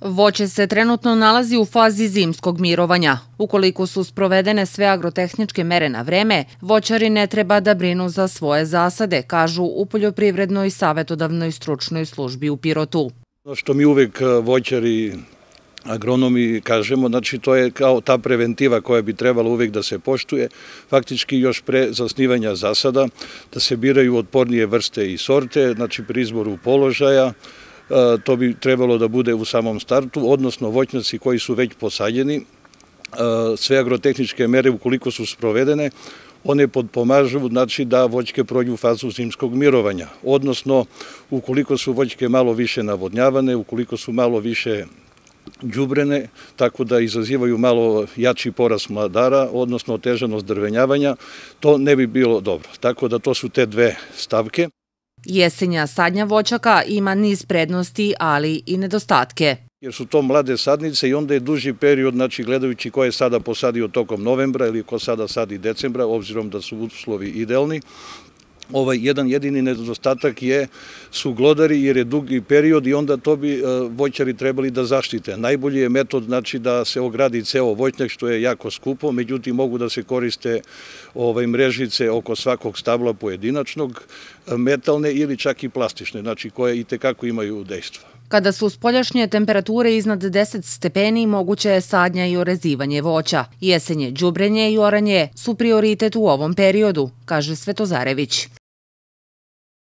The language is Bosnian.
Voće se trenutno nalazi u fazi zimskog mirovanja. Ukoliko su sprovedene sve agrotehničke mere na vreme, voćari ne treba da brinu za svoje zasade, kažu u Poljoprivrednoj savjetodavnoj stručnoj službi u Pirotu. Ono što mi uvek e, voćari agronomi kažemo, znači to je kao ta preventiva koja bi trebala uvek da se poštuje, faktički još pre zasnivanja zasada, da se biraju otpornije vrste i sorte, znači pri izboru položaja, то би требало да буде во самом старту, односно воќњаци кои су веќе посадени, све агротехнички мере уколико су спроведене, one podpomažu znači da voćke prođu u fazu zimskog mirovanja. Odnosno, ukoliko su voćke malo više navodnjavane, ukoliko su malo više džubrene, tako da izazivaju malo jači порас mladara, odnosno otežanost drvenjavanja, to ne bi bilo dobro. Tako da to su te dve stavke. Jesenja sadnja voćaka ima niz prednosti, ali i nedostatke. Jer su to mlade sadnice i onda je duži period, znači gledajući ko je sada posadio tokom novembra ili ko sada sadi decembra, obzirom da su uslovi idealni, ovaj jedan jedini nedostatak je su glodari jer je dugi period i onda to bi e, voćari trebali da zaštite. Najbolji je metod znači da se ogradi ceo voćnjak što je jako skupo, međutim mogu da se koriste ovaj mrežice oko svakog stabla pojedinačnog, e, metalne ili čak i plastične, znači koje i te kako imaju dejstvo. Kada su spoljašnje temperature iznad 10 stepeni, moguće je sadnja i orezivanje voća. Jesenje, džubrenje i oranje su prioritet u ovom periodu, kaže Svetozarević.